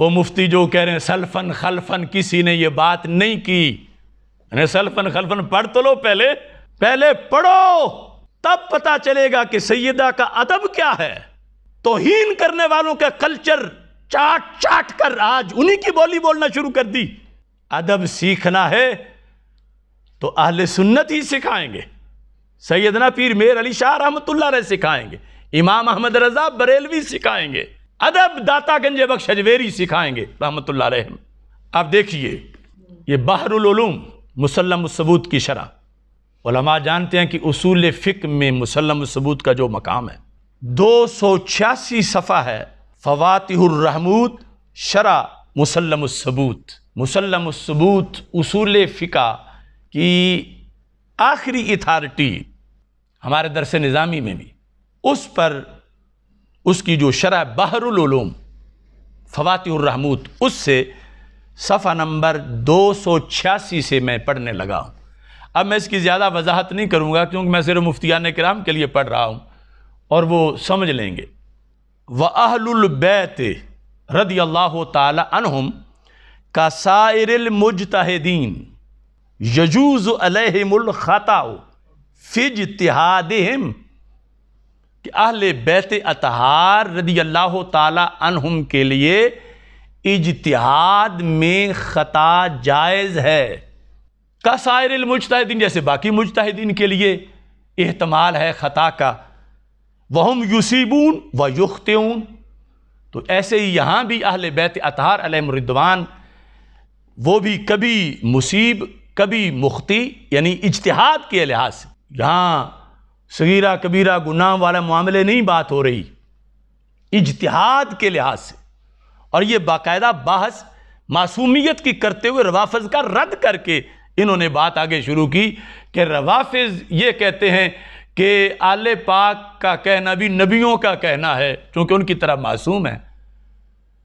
वो मुफ्ती जो कह रहे हैं सल्फन खलफन किसी ने ये बात नहीं की अरे सल्फन खलफन पढ़ तो लो पहले पहले पढ़ो तब पता चलेगा कि सैदा का अदब क्या है तोहीन करने वालों का कल्चर चाट चाट कर आज उन्हीं की बोली बोलना शुरू कर दी अदब सीखना है तो अहले सुन्नत ही सिखाएंगे सैदना पीर मेर अली शाह रहे सिखाएंगे इमाम अहमद रजा बरेलवी सिखाएंगे अदब दाता गंजे बख्श अजवेरी सिखाएंगे रहमत आप देखिए ये बहरुलूम मुसलम सबूत की शरह शरहमा जानते हैं कि उसूल फ़िक में मुसलम सबूत का जो मकाम है दो सौ छियासी सफ़ा है फ़वातहमूद शरा मुसलम सबूत मुसलम सबूत उसूल फ़िका की आखिरी अथार्टी हमारे दरस निज़ामी में भी उस पर उसकी जो शरह बहरुलूम फ़वातहमूद उससे सफ़ा नंबर दो सौ छियासी से मैं पढ़ने लगा हूँ अब मैं इसकी ज़्यादा वजाहत नहीं करूँगा क्योंकि मैं सिर्फ मुफ्तियान कराम के लिए पढ़ रहा हूँ और वो समझ लेंगे व अहलबैत रदी अल्लाह तहम का सायरमजतहदीन यजूज़ अलहमुलखाता फिज फ़िजतहादम कि अहल बैत अतहार रदी अल्लाह तहम के लिए इजतहाद में ख़ता जायज़ है का सायर जैसे बाकी मुजतहिदीन के लिए एहतमाल है ख़ता का वहम युसीबून व युख्तून तो ऐसे ही यहाँ भी अहल बैत अतहार अलमरिदवान वो भी कभी मुसीब कभी मुख्ती यानी इजतहाद के लिहाज से यहाँ सगीरा कबीरा गुनाह वाला मामले नहीं बात हो रही इजतहाद के लिहाज से और ये बाकायदा बहस मासूमियत की करते हुए रवाफज का रद्द करके इन्होंने बात आगे शुरू की कि रवाफज ये कहते हैं कि आल पाक का कहना भी नबियों का कहना है क्योंकि उनकी तरह मासूम है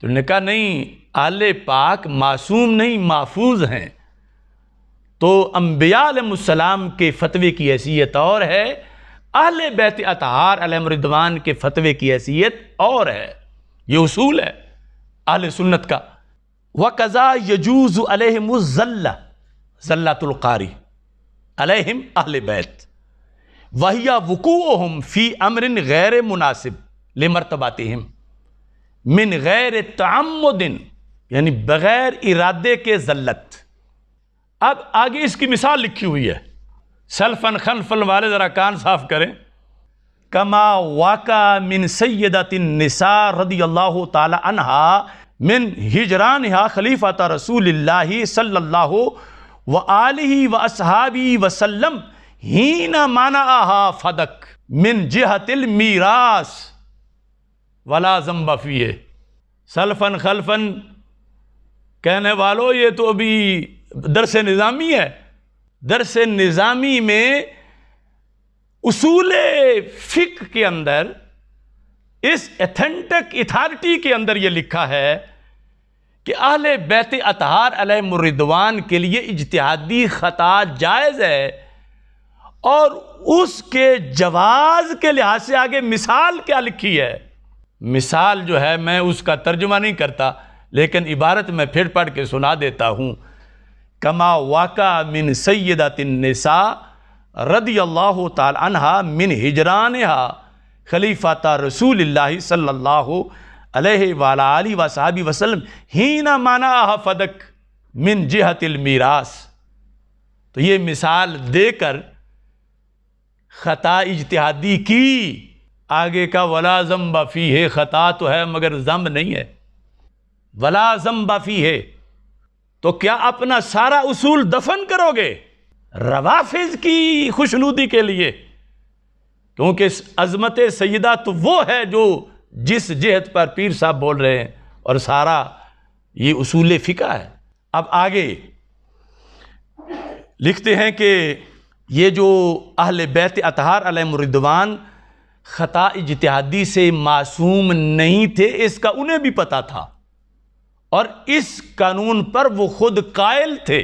तो उन्होंने कहा नहीं आल पाक मासूम नहीं महफूज हैं तो अम्बियालम के फ़तवे की हैसियत और है अहल बैत अतहार अलमरिदवान के फतवे की हैसियत और है ये उसूल है अहल सुन्नत का व कज़ा यजूज़ अलहमज़ल्ला ज़ल्लातुल्कारी अलहम अहल बैत वहिया हम फ़ी अमरिन गैर मुनासिब ले हिम मिन गैर तमदिन यानी बग़ैर इरादे के जल्लत अब आगे इसकी मिसाल लिखी हुई है सल्फन खनफल वाले ज़रा कान साफ़ करें कमा वाका मिन सैदतिन निसा रदी अल्लाह तहा मिन हिजरान हा खलीफ़त रसूल सल्ला व आलही व असहाबी वसलम ही न माना आहा फदक मिन जहतिल मीरास वला जम्बफिए सल्फन खलफन कहने वालों ये तो अभी दरस निज़ामी है दरस निज़ामी में उसूल फ़िक के अंदर इस एथेंटिक अथॉरिटी के अंदर ये लिखा है कि अहल बैत अतहार मुरिदवान के लिए इजतहादी ख़ता जायज़ है और उसके जवाज़ के लिहाज से आगे मिसाल क्या लिखी है मिसाल जो है मैं उसका तर्जुमा नहीं करता लेकिन इबारत मैं फिर पढ़ के सुना देता हूँ कमा वाका मिन सैदातिनसा रदी अल्लाह तहा मिन हिजरान खलीफ़ा रसूल सल्ला वसाब वसलम ही ना माना फदक मिन जिहतिल मीरास तो ये मिसाल देकर ख़ता इजतहादी की आगे का वला ज़म बफ़ी है ख़ता तो है मगर ज़म नहीं है वला ज़म बफ़ी है तो क्या अपना सारा उसूल दफन करोगे रवाफिज की खुशनूदी के लिए क्योंकि अजमत सैदा तो वो है जो जिस जहत पर पीर साहब बोल रहे हैं और सारा ये उसूल फ़िका है अब आगे लिखते हैं कि ये जो अहल बैत अतहार अलमरिदवान ख़ता इजतहादी से मासूम नहीं थे इसका उन्हें भी पता था और इस कानून पर वो खुद कायल थे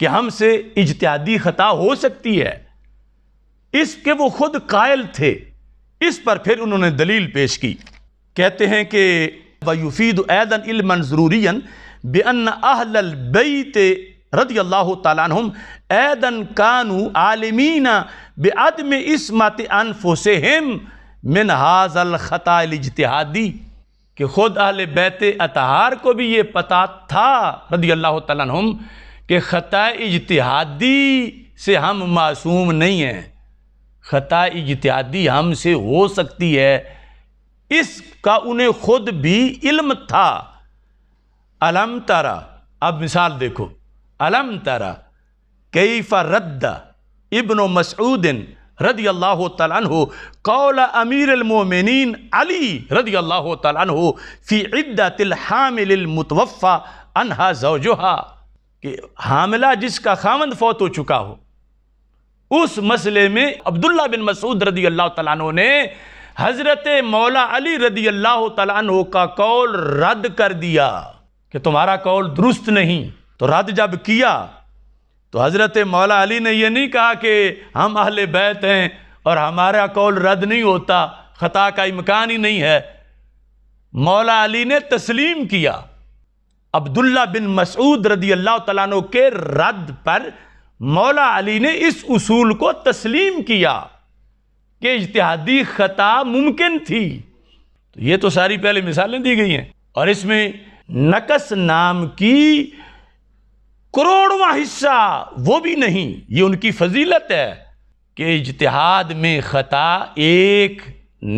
कि हमसे इजतहादी ख़ता हो सकती है इसके वो खुद कायल थे इस पर फिर उन्होंने दलील पेश की कहते हैं कि वयूफ़ीद ऐदन इलमन ज़रूरियन बेअन अहल बैत रदी अल्लाह तुम ऐदन कानू आलमीना बेअदम इसमत अनफोसम मिन हाजल ख़ता इजतहादी कि ख़ुद अहल बैत अतहार को भी ये पता था रदी अल्लाह तुम कि ख़ा इजतहादी से हम मासूम नहीं हैं ख़ता इजतहादी हमसे हो सकती है इसका उन्हें ख़ुद भी इल्म था अलम तारा अब मिसाल देखो अलम तारा कैफ़ा रद्दा इबन मसूदिन रदी अल्लाह तु कौल अमीर अमीरमिन अली रदी अल्लाह तु फ़ी इद्दतिल हामिलमतवफ़ा अनहा जोजहा कि हामला जिसका खामंद फौत हो चुका हो उस मसले में अब्दुल्ला बिन मसूद रदी अल्लाह तु ने हज़रत मौला अली रदी अल्लाह तु का कौल रद्द कर दिया कि तुम्हारा कौल दुरुस्त नहीं तो रद्द जब किया तो हज़रत मौला अली ने यह नहीं कहा कि हम अहल बैत हैं और हमारा कौल रद्द नहीं होता ख़ता का इम्कान ही नहीं है मौला अली ने तस्लीम किया अब्दुल्ला बिन मसूद रदी अल्लाह तु के रद्द पर मौला अली ने इस उसूल को तस्लीम किया कि इतिहादी ख़ता मुमकिन थी तो ये तो सारी पहले मिसालें दी गई हैं और इसमें नकस नाम की करोड़वा हिस्सा वो भी नहीं ये उनकी फजीलत है कि इजतहाद में ख़ता एक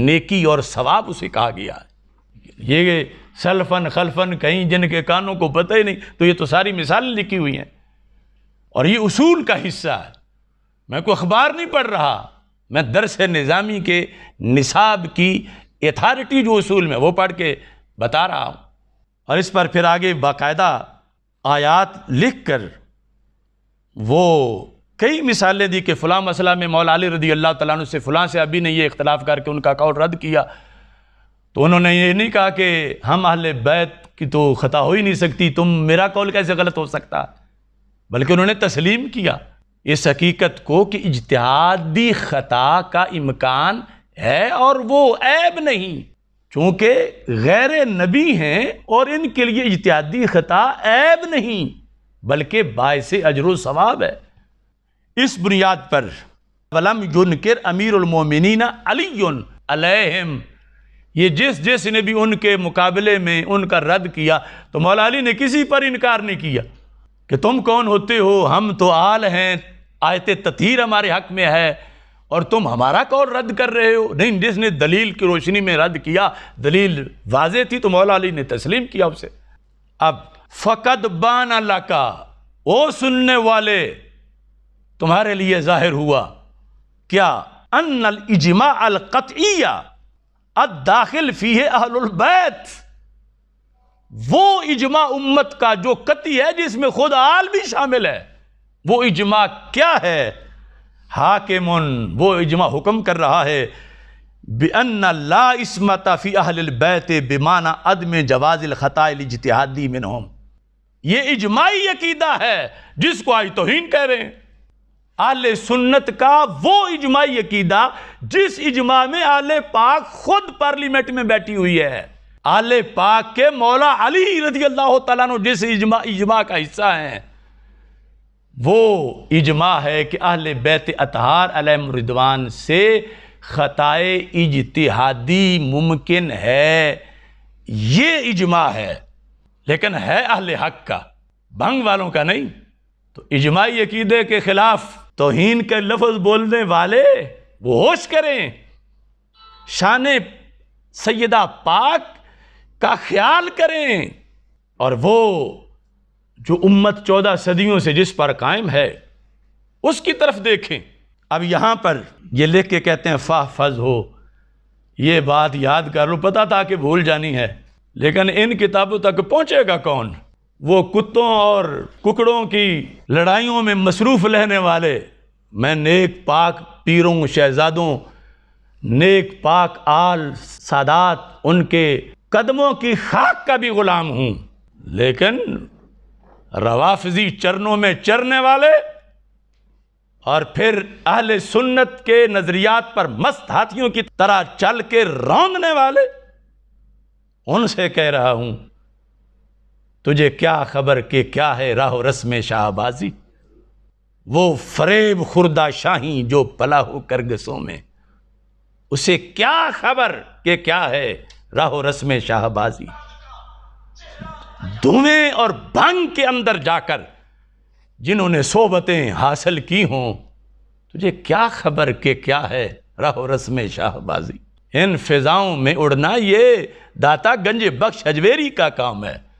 नेकी और सवाब उसे कहा गया है ये सलफन खलफन कहीं जिनके कानों को पता ही नहीं तो ये तो सारी मिसालें लिखी हुई हैं और ये उसूल का हिस्सा है मैं कोई अखबार नहीं पढ़ रहा मैं दरस निज़ामी के निसाब की अथॉरिटी जो उसूल में वो पढ़ के बता रहा हूँ और इस पर फिर आगे बाकायदा आयात लिख कर वो कई मिसालें दी कि फ़लाँ मसला में मौला अली रदी अल्लाह तला से फ़लाँ से अभी ने ये इख्तलाफ़ करके उनका कौल रद्द किया तो उन्होंने ये नहीं कहा कि हम अहल बैत की तो ख़ता हो ही नहीं सकती तुम मेरा कौल कैसे गलत हो सकता बल्कि उन्होंने तस्लीम किया इस हकीकत को कि इजतहादी ख़ता का इम्कान है और वो ऐब नहीं चूंकि गैर नबी हैं और इनके लिए इत्यादी ख़ता ऐब नहीं बल्कि बायस अजर सवाब है इस बुनियाद पर वलम युनकर अमीरमिन अलहम ये जिस जिस ने भी उनके मुकाबले में उनका रद्द किया तो मौला अली ने किसी पर इनकार नहीं किया कि तुम कौन होते हो हम तो आल हैं आयत तथीर हमारे हक में है और तुम हमारा कौल रद्द कर रहे हो नहीं जिसने दलील की रोशनी में रद्द किया दलील वाजे थी तो मौला अली ने तस्लीम किया उसे अब फ़कत बान अल्लाह का ओ सुनने वाले तुम्हारे लिए जाहिर हुआ क्या अल इजमा अद दाखिल फी अहलबैत वो इजमा उम्मत का जो कति है जिसमें खुद आल भी शामिल है वो इजमा क्या है हाकिम वो इजमा हुक्म कर रहा है बेअन ला अहलबैत बेमाना अदम जवाज़िल ख़ताजतहादी मिन हम ये अकीदा है जिसको आज तोहन कह रहे हैं आल सुन्नत का वो इजमाई अकीदा जिस इजमा में आल पाक खुद पार्लियामेंट में बैठी हुई है आल पाक के मौला अली रजी अल्लाह तला जिस इजमा इजमा का हिस्सा हैं वो इजमा है कि अहल बैत अतहार अलमरिदवान से ख़ाए इजतहादी मुमकिन है ये इजमा है लेकिन है अहल हक का भंग वालों का नहीं तो इजमाही अकीदे के ख़िलाफ़ तोहन के लफ्ज़ बोलने वाले वो होश करें शान सैदा पाक का ख्याल करें और वो जो उम्मत चौदह सदियों से जिस पर कायम है उसकी तरफ देखें अब यहाँ पर ये लिख के कहते हैं फाह फज हो ये बात याद कर लो पता था कि भूल जानी है लेकिन इन किताबों तक पहुँचेगा कौन वो कुत्तों और कुकड़ों की लड़ाइयों में मसरूफ़ रहने वाले मैं नेक पाक पीरों शहजादों नेक पाक आल सादात उनके कदमों की खाक का भी ग़ुलाम हूँ लेकिन रवाफजी चरणों में चरने वाले और फिर अहल सुन्नत के नज़रियात पर मस्त हाथियों की तरह चल के रौंदने वाले उनसे कह रहा हूं तुझे क्या खबर के क्या है राह रस्म शाहबाजी वो फरेब खुर्दा शाही जो पला हो करगसों में उसे क्या खबर के क्या है राह रस्म शाहबाजी धुएं और भंग के अंदर जाकर जिन्होंने सोबतें हासिल की हों तुझे क्या खबर के क्या है राहो रस्म शाहबाजी इन फिजाओं में उड़ना ये दाता गंज बख्श अजवेरी का काम है